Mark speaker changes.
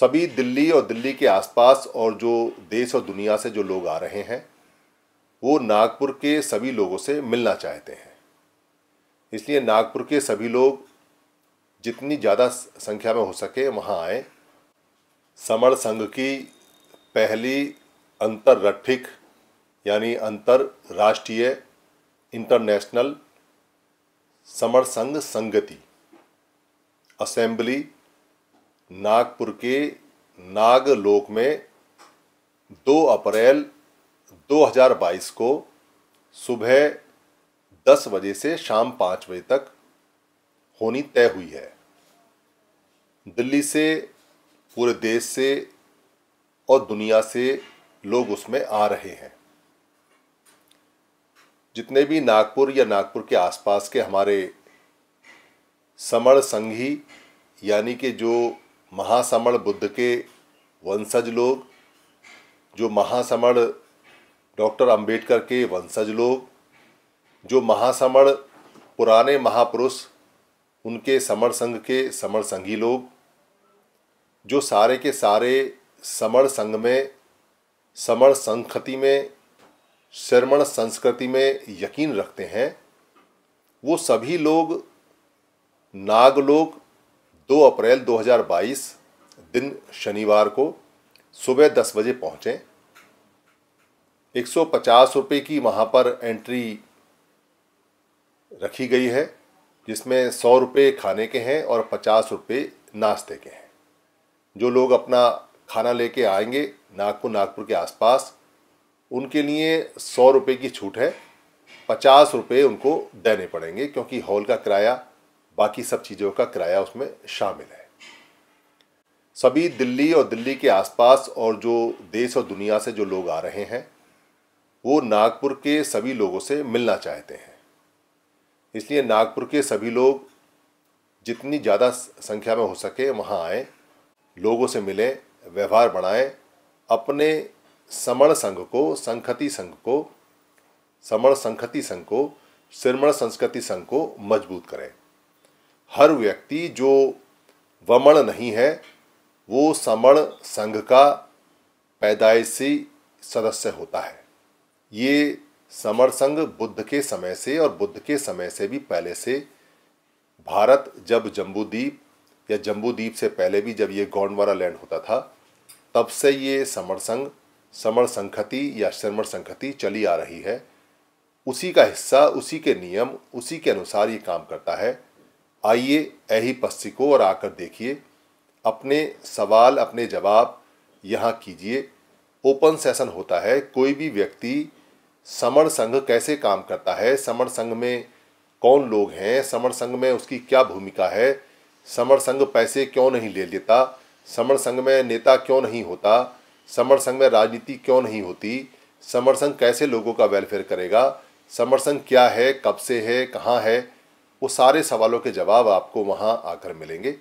Speaker 1: सभी दिल्ली और दिल्ली के आसपास और जो देश और दुनिया से जो लोग आ रहे हैं वो नागपुर के सभी लोगों से मिलना चाहते हैं इसलिए नागपुर के सभी लोग जितनी ज़्यादा संख्या में हो सके वहाँ आए समर संघ की पहली अंतररठिक यानी अंतर्राष्ट्रीय इंटरनेशनल समर संघ संगति असेंबली नागपुर के नागलोक में 2 अप्रैल 2022 को सुबह 10 बजे से शाम 5 बजे तक होनी तय हुई है दिल्ली से पूरे देश से और दुनिया से लोग उसमें आ रहे हैं जितने भी नागपुर या नागपुर के आसपास के हमारे समण संघी यानी कि जो महासमण बुद्ध के वंशज लोग जो महासमण डॉक्टर अंबेडकर के वंशज लोग जो महासमण पुराने महापुरुष उनके समर संघ के समर संघी लोग जो सारे के सारे समर संघ में समर संखति में श्रमण संस्कृति में यकीन रखते हैं वो सभी लोग नागलोक दो अप्रैल 2022 दिन शनिवार को सुबह दस बजे पहुँचें एक रुपये की वहाँ पर एंट्री रखी गई है जिसमें सौ रुपये खाने के हैं और पचास रुपये नाश्ते के हैं जो लोग अपना खाना लेके आएंगे नागपुर नागपुर के आसपास उनके लिए सौ रुपये की छूट है पचास रुपये उनको देने पड़ेंगे क्योंकि हॉल का किराया बाकी सब चीज़ों का किराया उसमें शामिल है सभी दिल्ली और दिल्ली के आसपास और जो देश और दुनिया से जो लोग आ रहे हैं वो नागपुर के सभी लोगों से मिलना चाहते हैं इसलिए नागपुर के सभी लोग जितनी ज़्यादा संख्या में हो सके वहाँ आए लोगों से मिलें व्यवहार बढ़ाएं अपने समण संघ को संखति संघ को समण संखति संघ को श्रमण संस्कृति संघ को मजबूत करें हर व्यक्ति जो वमण नहीं है वो समण संघ का पैदाइशी सदस्य होता है ये समर संघ बुद्ध के समय से और बुद्ध के समय से भी पहले से भारत जब जम्बूद्वीप या जम्बूद्वीप से पहले भी जब ये गौंडवारा लैंड होता था तब से ये समर संघ समर संखति या श्रमण संखति चली आ रही है उसी का हिस्सा उसी के नियम उसी के अनुसार ये काम करता है आइए ऐही पस्सी को और आकर देखिए अपने सवाल अपने जवाब यहाँ कीजिए ओपन सेशन होता है कोई भी व्यक्ति समर संघ कैसे काम करता है समर संघ में कौन लोग हैं समर संघ में उसकी क्या भूमिका है समर संघ पैसे क्यों नहीं ले लेता समर संघ में नेता क्यों नहीं होता समर संघ में राजनीति क्यों नहीं होती समर संघ कैसे लोगों का वेलफेयर करेगा समर संघ क्या है कब से है कहाँ है वो सारे सवालों के जवाब आपको वहाँ आकर मिलेंगे